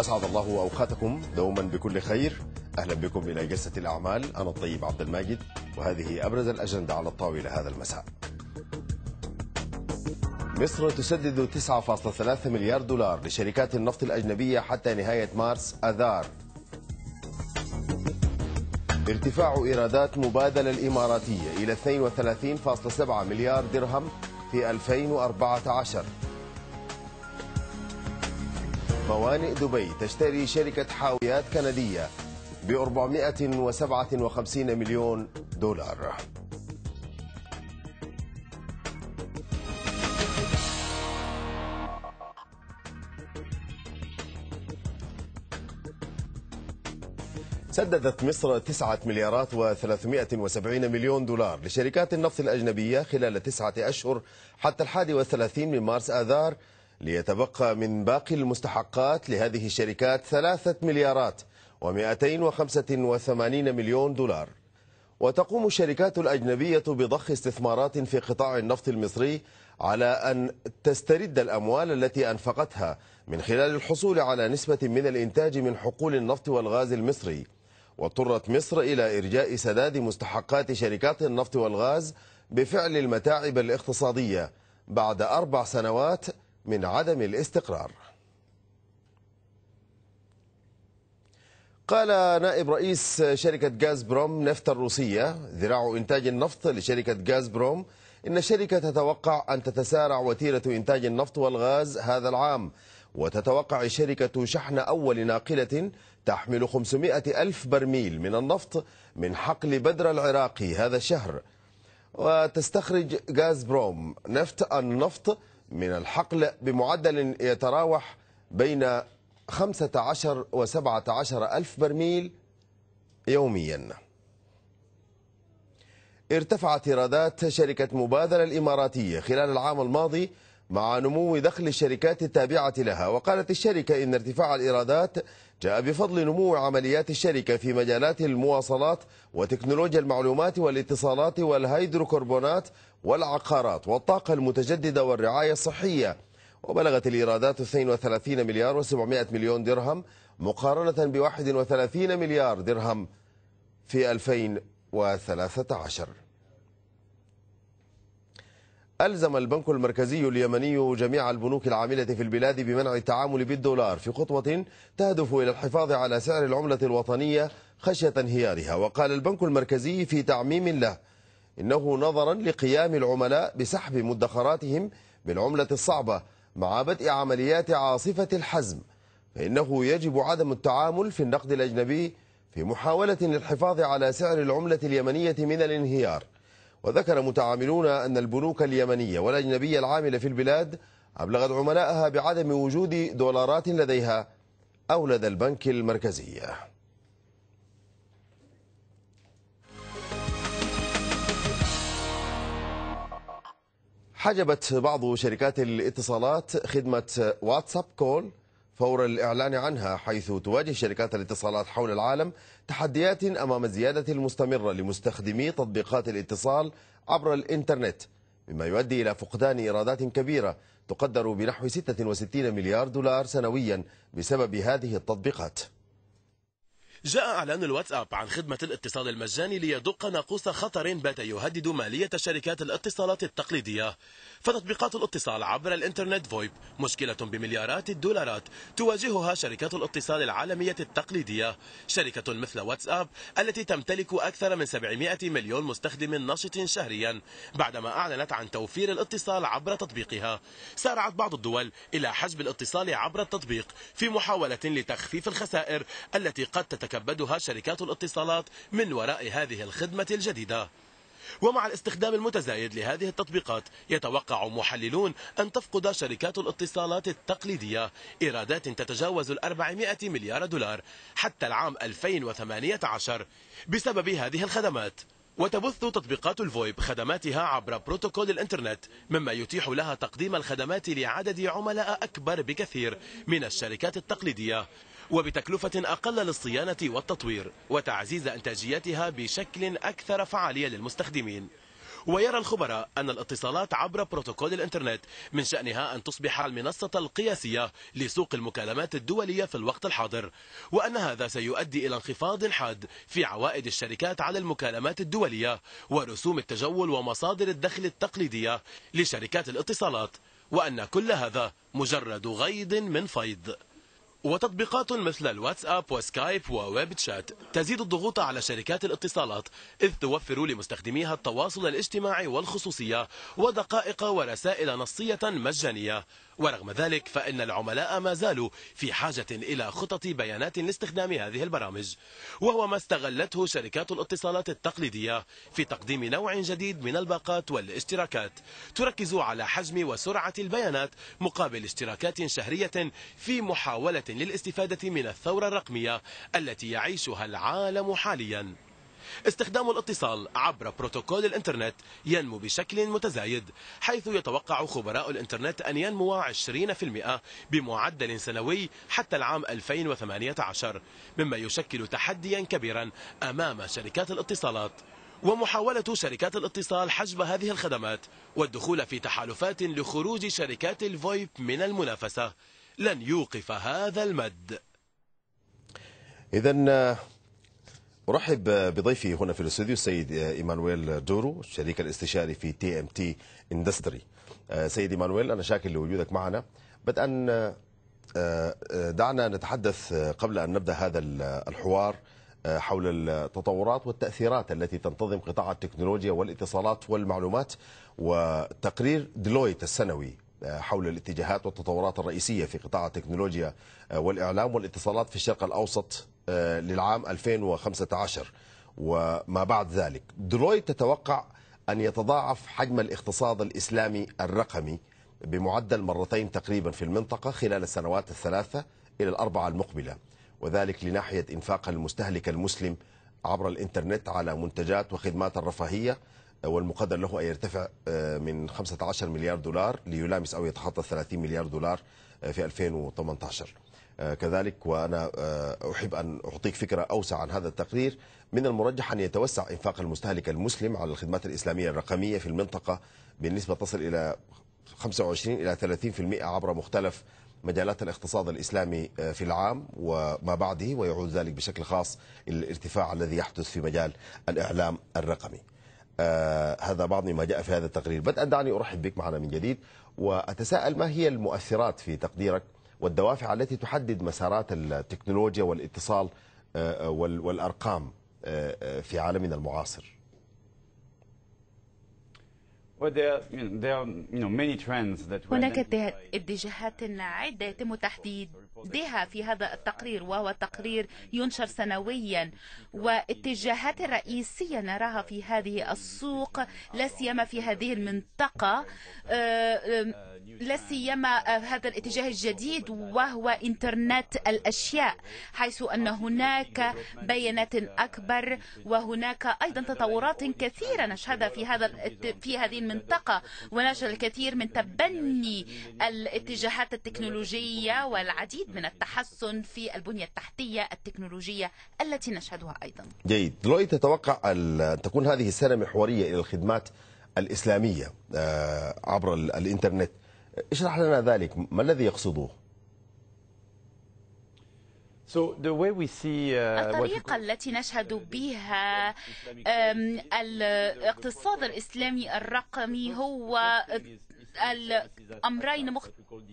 أسعد الله أوقاتكم دوما بكل خير أهلا بكم إلى جلسة الأعمال أنا الطيب عبد الماجد وهذه أبرز الأجندة على الطاولة هذا المساء مصر تسدد 9.3 مليار دولار لشركات النفط الأجنبية حتى نهاية مارس أذار ارتفاع إيرادات مبادلة الإماراتية إلى 32.7 مليار درهم في 2014 موانئ دبي تشتري شركة حاويات كندية ب 457 مليون دولار سددت مصر 9 مليارات و370 مليون دولار لشركات النفط الأجنبية خلال تسعة أشهر حتى الحادي والثلاثين من مارس آذار ليتبقى من باقي المستحقات لهذه الشركات 3 مليارات و285 مليون دولار وتقوم الشركات الأجنبية بضخ استثمارات في قطاع النفط المصري على أن تسترد الأموال التي أنفقتها من خلال الحصول على نسبة من الإنتاج من حقول النفط والغاز المصري واضطرت مصر إلى إرجاء سداد مستحقات شركات النفط والغاز بفعل المتاعب الاقتصادية بعد أربع سنوات من عدم الاستقرار قال نائب رئيس شركة غاز بروم نفط الروسية ذراع إنتاج النفط لشركة غاز بروم إن الشركة تتوقع أن تتسارع وتيرة إنتاج النفط والغاز هذا العام وتتوقع الشركة شحن أول ناقلة تحمل 500 ألف برميل من النفط من حقل بدر العراقي هذا الشهر وتستخرج غاز بروم نفط النفط من الحقل بمعدل يتراوح بين 15 و 17 ألف برميل يوميا ارتفعت إيرادات شركة مبادلة الإماراتية خلال العام الماضي مع نمو دخل الشركات التابعة لها وقالت الشركة إن ارتفاع الإيرادات جاء بفضل نمو عمليات الشركة في مجالات المواصلات وتكنولوجيا المعلومات والاتصالات والهيدروكربونات والعقارات والطاقة المتجددة والرعاية الصحية وبلغت الإيرادات 32 مليار و700 مليون درهم مقارنة ب 31 مليار درهم في 2013 ألزم البنك المركزي اليمني جميع البنوك العاملة في البلاد بمنع التعامل بالدولار في خطوة تهدف إلى الحفاظ على سعر العملة الوطنية خشية انهيارها وقال البنك المركزي في تعميم له إنه نظرا لقيام العملاء بسحب مدخراتهم بالعملة الصعبة مع بدء عمليات عاصفة الحزم فإنه يجب عدم التعامل في النقد الأجنبي في محاولة للحفاظ على سعر العملة اليمنية من الانهيار وذكر متعاملون أن البنوك اليمنية والأجنبية العاملة في البلاد أبلغت عملائها بعدم وجود دولارات لديها أو لدى البنك المركزي حجبت بعض شركات الاتصالات خدمة واتساب كول فور الإعلان عنها حيث تواجه شركات الاتصالات حول العالم تحديات أمام الزيادة المستمرة لمستخدمي تطبيقات الاتصال عبر الإنترنت مما يؤدي إلى فقدان إيرادات كبيرة تقدر بنحو 66 مليار دولار سنويا بسبب هذه التطبيقات جاء اعلان الواتساب عن خدمة الاتصال المجاني ليدق ناقوس خطر بات يهدد مالية شركات الاتصالات التقليدية فتطبيقات الاتصال عبر الانترنت فويب مشكلة بمليارات الدولارات تواجهها شركات الاتصال العالمية التقليدية شركة مثل واتساب التي تمتلك أكثر من 700 مليون مستخدم نشط شهريا بعدما أعلنت عن توفير الاتصال عبر تطبيقها سارعت بعض الدول إلى حجب الاتصال عبر التطبيق في محاولة لتخفيف الخسائر التي قد تتكلم تتكبدها شركات الاتصالات من وراء هذه الخدمة الجديدة ومع الاستخدام المتزايد لهذه التطبيقات يتوقع محللون أن تفقد شركات الاتصالات التقليدية إيرادات تتجاوز ال 400 مليار دولار حتى العام 2018 بسبب هذه الخدمات وتبث تطبيقات الفويب خدماتها عبر بروتوكول الانترنت مما يتيح لها تقديم الخدمات لعدد عملاء أكبر بكثير من الشركات التقليدية وبتكلفة أقل للصيانة والتطوير وتعزيز إنتاجيتها بشكل أكثر فعالية للمستخدمين ويرى الخبراء أن الاتصالات عبر بروتوكول الإنترنت من شأنها أن تصبح المنصة القياسية لسوق المكالمات الدولية في الوقت الحاضر وأن هذا سيؤدي إلى انخفاض حاد في عوائد الشركات على المكالمات الدولية ورسوم التجول ومصادر الدخل التقليدية لشركات الاتصالات وأن كل هذا مجرد غيض من فيض وتطبيقات مثل الواتساب وسكايب وويب تشات تزيد الضغوط على شركات الاتصالات إذ توفر لمستخدميها التواصل الاجتماعي والخصوصية ودقائق ورسائل نصية مجانية ورغم ذلك فإن العملاء ما زالوا في حاجة إلى خطط بيانات لاستخدام هذه البرامج وهو ما استغلته شركات الاتصالات التقليدية في تقديم نوع جديد من الباقات والاشتراكات تركز على حجم وسرعة البيانات مقابل اشتراكات شهرية في محاولة للاستفادة من الثورة الرقمية التي يعيشها العالم حالياً استخدام الاتصال عبر بروتوكول الإنترنت ينمو بشكل متزايد حيث يتوقع خبراء الإنترنت أن ينمو 20% بمعدل سنوي حتى العام 2018 مما يشكل تحديا كبيرا أمام شركات الاتصالات ومحاولة شركات الاتصال حجب هذه الخدمات والدخول في تحالفات لخروج شركات الفويب من المنافسة لن يوقف هذا المد إذا أرحب بضيفي هنا في الاستوديو السيد إيمانويل دورو الشريك الاستشاري في تي ام تي اندستري سيد إيمانويل أنا شاكر لوجودك معنا بدءا آه، آه، دعنا نتحدث آه، قبل أن نبدأ هذا الحوار حول التطورات والتأثيرات التي تنتظم قطاع التكنولوجيا والاتصالات والمعلومات وتقرير ديلويت السنوي حول الاتجاهات والتطورات الرئيسية في قطاع التكنولوجيا والإعلام والاتصالات في الشرق الأوسط آه، للعام 2015 وما بعد ذلك درويت تتوقع أن يتضاعف حجم الاقتصاد الإسلامي الرقمي بمعدل مرتين تقريبا في المنطقة خلال السنوات الثلاثة إلى الأربعة المقبلة وذلك لناحية إنفاق المستهلك المسلم عبر الإنترنت على منتجات وخدمات الرفاهية آه، والمقدر له أن يرتفع آه، من 15 مليار دولار ليلامس أو يتخطى 30 مليار دولار في 2018 آه، كذلك وأنا آه، أحب أن أعطيك فكرة أوسع عن هذا التقرير من المرجح أن يتوسع إنفاق المستهلك المسلم على الخدمات الإسلامية الرقمية في المنطقة بنسبة تصل إلى 25 إلى 30% عبر مختلف مجالات الاقتصاد الإسلامي آه، في العام وما بعده ويعود ذلك بشكل خاص الارتفاع الذي يحدث في مجال الإعلام الرقمي هذا بعض ما جاء في هذا التقرير بدءا دعني أرحب بك معنا من جديد وأتساءل ما هي المؤثرات في تقديرك والدوافع التي تحدد مسارات التكنولوجيا والاتصال آه، آه، والأرقام آه، في عالمنا المعاصر هناك اتجاهات عدة يتم تحديدها في هذا التقرير وهو تقرير ينشر سنويا واتجاهات رئيسية نراها في هذه السوق لا سيما في هذه المنطقة لا سيما آه، هذا الاتجاه الجديد وهو انترنت الاشياء حيث ان هناك بيانات اكبر وهناك ايضا تطورات كثيره نشهدها في هذا في هذه المنطقه ونشهد الكثير من تبني الاتجاهات التكنولوجيه والعديد من التحسن في البنيه التحتيه التكنولوجيه التي نشهدها ايضا. جيد، دلوقتي تتوقع ان تكون هذه السنه محوريه الى الخدمات الاسلاميه آه، عبر الانترنت. اشرح لنا ذلك ما الذي يقصدوه uh, الطريقة التي نشهد بها الاقتصاد الإسلامي الرقمي هو الأمرين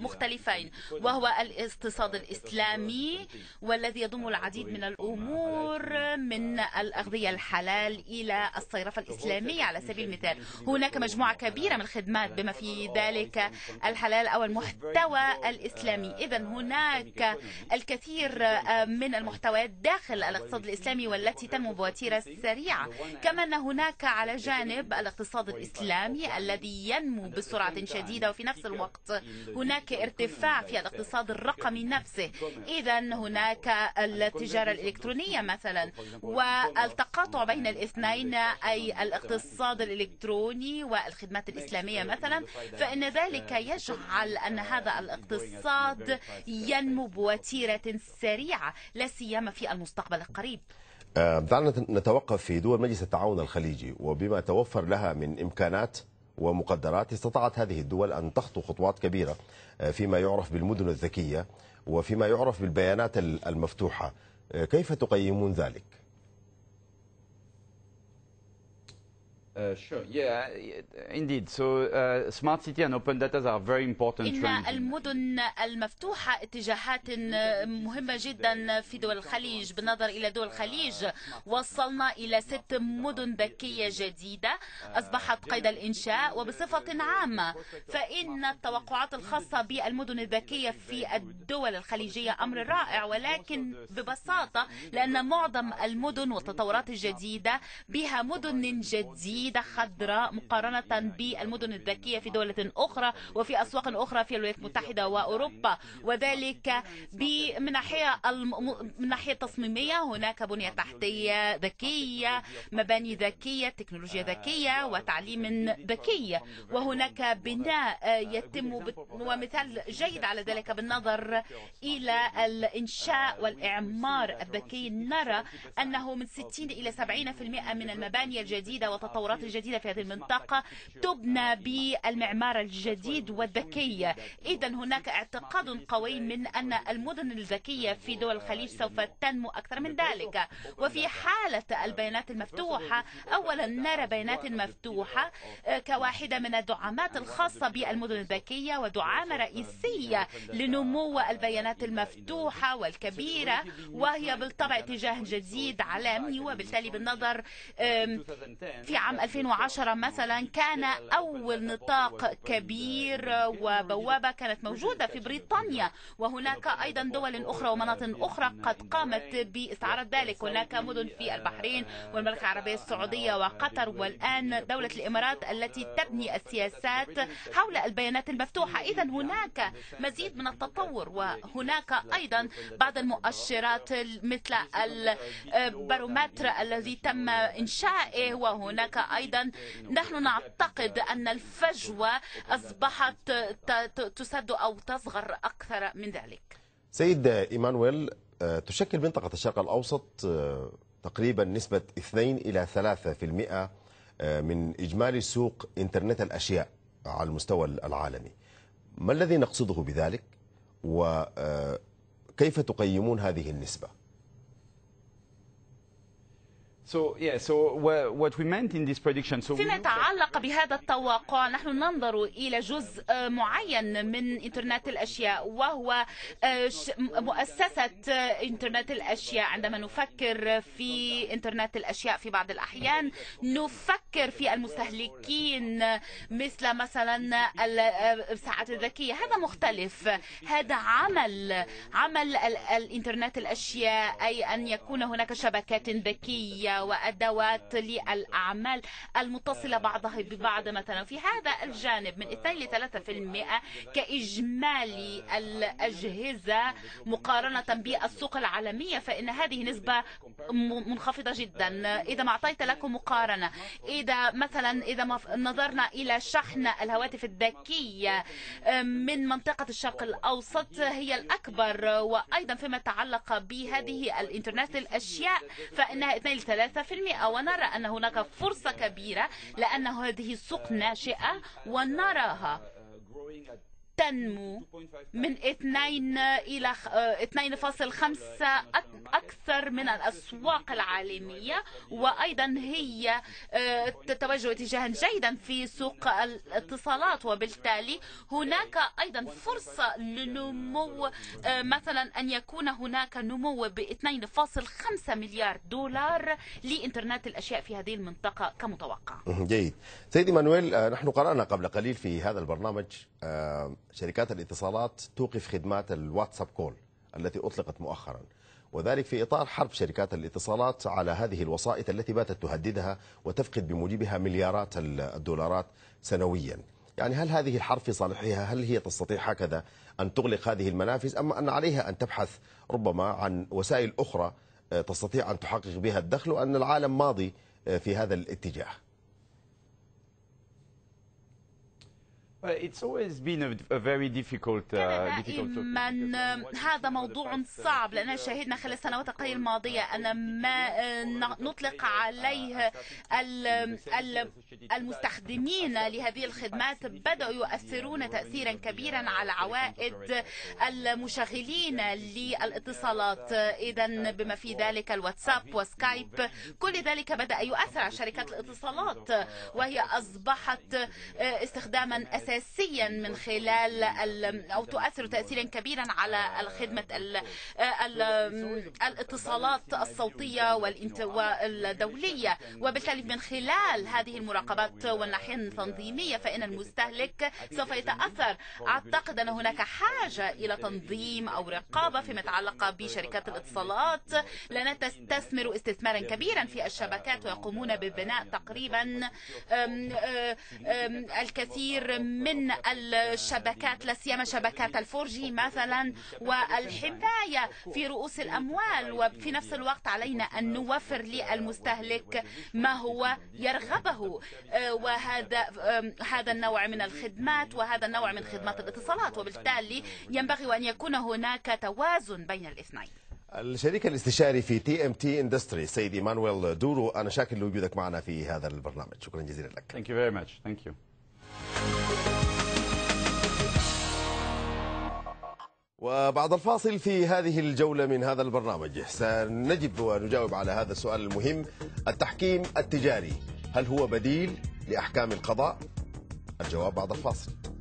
مختلفين وهو الاقتصاد الإسلامي والذي يضم العديد من الأمور من الأغذية الحلال إلى الصيرفة الإسلامية على سبيل المثال هناك مجموعة كبيرة من الخدمات بما في ذلك الحلال أو المحتوى الإسلامي إذا هناك الكثير من المحتويات داخل الاقتصاد الإسلامي والتي تنمو بوتيرة سريعة كما أن هناك على جانب الاقتصاد الإسلامي الذي ينمو بسرعة شديدة وفي نفس يعني الوقت هناك ارتفاع في الاقتصاد يعني الرقمي نفسه إذا هناك يعني التجارة الإلكترونية مثلا والتقاطع بين الاثنين أي الاقتصاد الإلكتروني والخدمات الإسلامية مثلا فإن uh, ذلك يجعل أن هذا uh, الاقتصاد ينمو بوتيرة سريعة لا سيما في المستقبل القريب آه، دعنا نتوقف في دول مجلس التعاون الخليجي وبما توفر لها من إمكانات ومقدرات استطاعت هذه الدول أن تخطو خطوات كبيرة آه، فيما يعرف بالمدن الذكية وفيما يعرف بالبيانات المفتوحة آه، كيف تقيمون ذلك؟ Uh, sure. Yeah, indeed. So uh, smart city and open data are very important. إن المدن المفتوحة اتجاهات uh, مهمة جدا في دول الخليج. بالنظر إلى دول الخليج, وصلنا إلى ست مدن ذكية جديدة أصبحت قيد الإنشاء وبصفة عامة فإن التوقعات الخاصة بالمدن الذكية في الدول الخليجية أمر رائع ولكن ببساطة لأن معظم المدن والتطورات الجديدة بها مدن جديدة جديدة خضراء مقارنة بالمدن الذكية في دولة أخرى وفي أسواق أخرى في الولايات المتحدة وأوروبا وذلك من ناحية من ناحية تصميمية هناك بنية تحتية ذكية مباني ذكية تكنولوجيا ذكية وتعليم ذكي وهناك بناء يتم ومثال جيد على ذلك بالنظر إلى الإنشاء والإعمار الذكي نرى أنه من 60 إلى 70% من المباني الجديدة وتطور التطورات الجديدة في هذه المنطقة تبنى بالمعمار الجديد والذكي إذا هناك اعتقاد قوي من أن المدن الذكية في دول الخليج سوف تنمو أكثر من ذلك وفي حالة البيانات المفتوحة أولا نرى بيانات مفتوحة آه، كواحدة من الدعامات الخاصة بالمدن الذكية ودعامة رئيسية لنمو البيانات المفتوحة والكبيرة وهي بالطبع اتجاه جديد عالمي وبالتالي بالنظر في عام 2010 مثلا كان أول نطاق كبير وبوابة كانت موجودة في بريطانيا وهناك أيضا دول أخرى ومناطق أخرى قد قامت باستعراض ذلك هناك مدن في البحرين والمملكة العربية السعودية وقطر والآن دولة الإمارات التي تبني السياسات حول البيانات المفتوحة إذا هناك مزيد من التطور وهناك أيضا بعض المؤشرات مثل البارومتر الذي تم إنشائه وهناك أيضا نحن نعتقد أن الفجوة أصبحت تسد أو تصغر أكثر من ذلك سيد إيمانويل آه، تشكل منطقة الشرق الأوسط آه، تقريبا نسبة 2 إلى 3% آه، من إجمالي سوق إنترنت الأشياء على المستوى العالمي ما الذي نقصده بذلك وكيف تقيمون هذه النسبة؟ فيما يتعلق بهذا التوقع نحن ننظر إلى جزء آه، معين من إنترنت الأشياء وهو آه، مؤسسة آه، إنترنت الأشياء عندما نفكر في إنترنت الأشياء في بعض الأحيان نفكر في المستهلكين مثل مثلا الساعات الذكية هذا مختلف هذا عمل عمل الإنترنت الأشياء أي أن يكون هناك شبكات ذكية وأدوات للأعمال المتصلة بعضها ببعض مثلا في هذا الجانب من 2 ل 3% كإجمالي الأجهزة مقارنة بالسوق العالمية فإن هذه نسبة منخفضة جدا إذا ما أعطيت لكم مقارنة إذا مثلا إذا ما نظرنا إلى شحن الهواتف الذكية آه، من منطقة الشرق الأوسط هي الأكبر وأيضا فيما يتعلق بهذه الإنترنت الأشياء فإنها 2 ل 10% ونرى أن هناك فرصة كبيرة لأن هذه السوق ناشئة ونراها تنمو من 2 إلى 2.5 آه، أكثر من الأسواق العالمية وأيضا هي آه، تتوجه اتجاها جيدا في سوق الاتصالات وبالتالي هناك أيضا فرصة لنمو آه، مثلا أن يكون هناك نمو ب 2.5 مليار دولار لإنترنت الأشياء في هذه المنطقة كمتوقع جيد سيدي مانويل نحن قرأنا قبل قليل في هذا البرنامج شركات الاتصالات توقف خدمات الواتساب كول التي أطلقت مؤخرا وذلك في إطار حرب شركات الاتصالات على هذه الوسائط التي باتت تهددها وتفقد بموجبها مليارات الدولارات سنويا يعني هل هذه الحرب في صالحها هل هي تستطيع هكذا أن تغلق هذه المنافذ أم أن عليها أن تبحث ربما عن وسائل أخرى تستطيع أن تحقق بها الدخل وأن العالم ماضي في هذا الاتجاه دائما هذا موضوع صعب لأننا شاهدنا خلال السنوات القليلة الماضية أن ما نطلق عليه المستخدمين لهذه الخدمات بدأوا يؤثرون تأثيرا كبيرا على عوائد المشغلين للاتصالات إذا بما في ذلك الواتساب وسكايب كل ذلك بدأ يؤثر على شركات الاتصالات وهي أصبحت استخداما أساسيا أساسيا من خلال أو تؤثر تأثيرا كبيرا على الخدمة الاتصالات الصوتية والدولية وبالتالي من خلال هذه المراقبات والناحية التنظيمية فإن المستهلك سوف يتأثر أعتقد أن هناك حاجة إلى تنظيم أو رقابة فيما يتعلق بشركات الاتصالات لأنها تستثمر استثمارا كبيرا في الشبكات ويقومون ببناء تقريبا الكثير من الشبكات لا سيما شبكات الفورجي مثلا والحماية في رؤوس الأموال وفي نفس الوقت علينا أن نوفر للمستهلك ما هو يرغبه آه، وهذا هذا النوع من الخدمات وهذا النوع من خدمات الاتصالات وبالتالي ينبغي أن يكون هناك توازن بين الاثنين الشريك الاستشاري في تي ام تي اندستري سيد ايمانويل دورو انا شاكر لوجودك معنا في هذا البرنامج شكرا جزيلا لك Thank you very much. Thank you. وبعد الفاصل في هذه الجولة من هذا البرنامج سنجد ونجاوب على هذا السؤال المهم التحكيم التجاري هل هو بديل لأحكام القضاء؟ الجواب بعد الفاصل